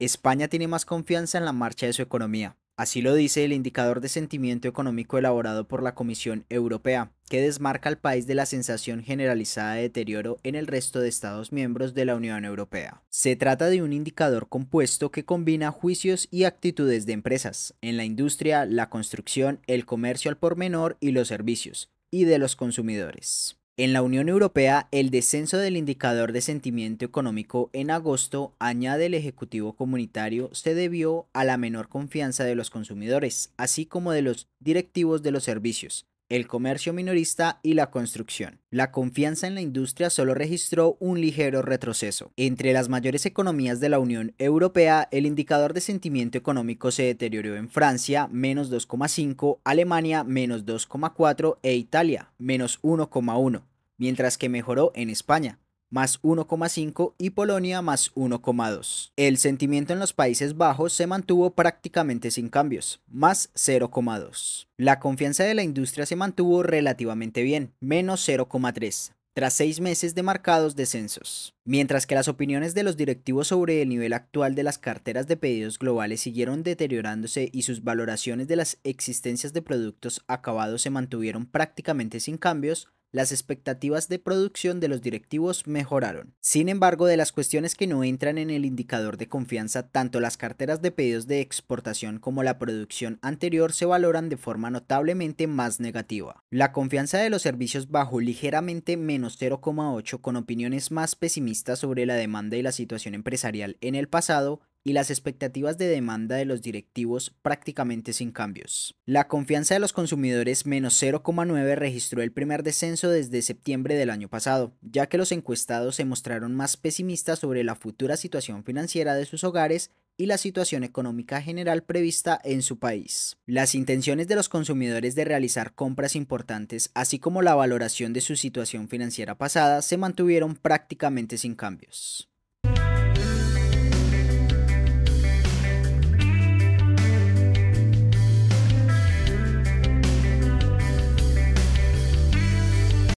España tiene más confianza en la marcha de su economía. Así lo dice el indicador de sentimiento económico elaborado por la Comisión Europea, que desmarca al país de la sensación generalizada de deterioro en el resto de Estados miembros de la Unión Europea. Se trata de un indicador compuesto que combina juicios y actitudes de empresas, en la industria, la construcción, el comercio al por menor y los servicios, y de los consumidores. En la Unión Europea, el descenso del indicador de sentimiento económico en agosto, añade el Ejecutivo Comunitario, se debió a la menor confianza de los consumidores, así como de los directivos de los servicios, el comercio minorista y la construcción. La confianza en la industria solo registró un ligero retroceso. Entre las mayores economías de la Unión Europea, el indicador de sentimiento económico se deterioró en Francia, menos 2,5, Alemania, menos 2,4 e Italia, menos 1,1, mientras que mejoró en España, más 1,5 y Polonia más 1,2. El sentimiento en los Países Bajos se mantuvo prácticamente sin cambios, más 0,2. La confianza de la industria se mantuvo relativamente bien, menos 0,3 tras seis meses de marcados descensos. Mientras que las opiniones de los directivos sobre el nivel actual de las carteras de pedidos globales siguieron deteriorándose y sus valoraciones de las existencias de productos acabados se mantuvieron prácticamente sin cambios, las expectativas de producción de los directivos mejoraron. Sin embargo, de las cuestiones que no entran en el indicador de confianza, tanto las carteras de pedidos de exportación como la producción anterior se valoran de forma notablemente más negativa. La confianza de los servicios bajó ligeramente menos 0,8 con opiniones más pesimistas sobre la demanda y la situación empresarial en el pasado y las expectativas de demanda de los directivos prácticamente sin cambios. La confianza de los consumidores menos 0,9 registró el primer descenso desde septiembre del año pasado, ya que los encuestados se mostraron más pesimistas sobre la futura situación financiera de sus hogares y la situación económica general prevista en su país. Las intenciones de los consumidores de realizar compras importantes, así como la valoración de su situación financiera pasada, se mantuvieron prácticamente sin cambios.